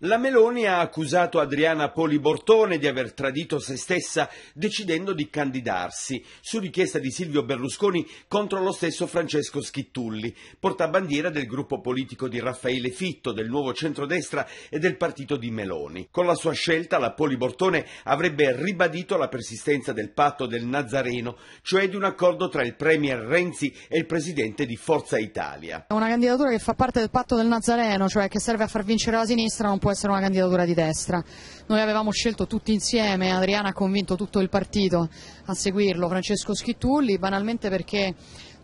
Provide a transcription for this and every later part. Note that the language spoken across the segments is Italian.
La Meloni ha accusato Adriana Poli Bortone di aver tradito se stessa decidendo di candidarsi, su richiesta di Silvio Berlusconi contro lo stesso Francesco Schittulli, portabandiera del gruppo politico di Raffaele Fitto, del nuovo centrodestra e del partito di Meloni. Con la sua scelta la Poli Bortone avrebbe ribadito la persistenza del patto del Nazareno, cioè di un accordo tra il Premier Renzi e il presidente di Forza Italia. È una candidatura che fa parte del patto del Nazareno, cioè che serve a far vincere la sinistra, non può essere una candidatura di destra. Noi avevamo scelto tutti insieme, Adriana ha convinto tutto il partito a seguirlo, Francesco Schittulli, banalmente perché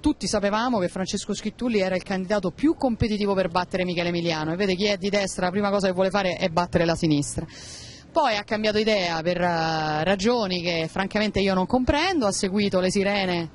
tutti sapevamo che Francesco Schittulli era il candidato più competitivo per battere Michele Emiliano e vede chi è di destra la prima cosa che vuole fare è battere la sinistra. Poi ha cambiato idea per eh, ragioni che francamente io non comprendo, ha seguito le sirene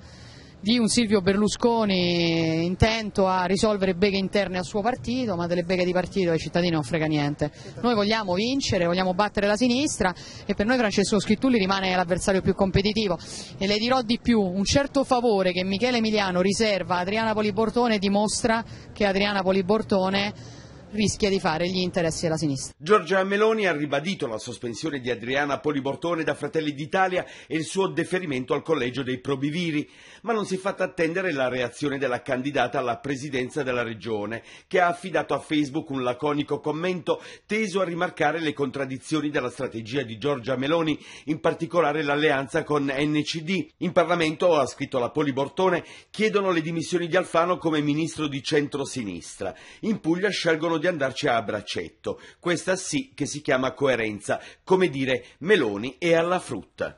di un Silvio Berlusconi intento a risolvere beghe interne al suo partito, ma delle beghe di partito ai cittadini non frega niente. Noi vogliamo vincere, vogliamo battere la sinistra e per noi Francesco Schittulli rimane l'avversario più competitivo. E le dirò di più, un certo favore che Michele Emiliano riserva a Adriana Polibortone dimostra che Adriana Polibortone rischia di fare gli interessi alla sinistra. Giorgia Meloni ha ribadito la sospensione di Adriana Polibortone da Fratelli d'Italia e il suo deferimento al collegio dei probiviri, ma non si è fatta attendere la reazione della candidata alla presidenza della regione, che ha affidato a Facebook un laconico commento teso a rimarcare le contraddizioni della strategia di Giorgia Meloni, in particolare l'alleanza con NCD. In Parlamento, ha scritto la Polibortone, chiedono le dimissioni di Alfano come ministro di centrosinistra. In Puglia scelgono di di andarci a braccetto. Questa sì che si chiama coerenza, come dire meloni e alla frutta.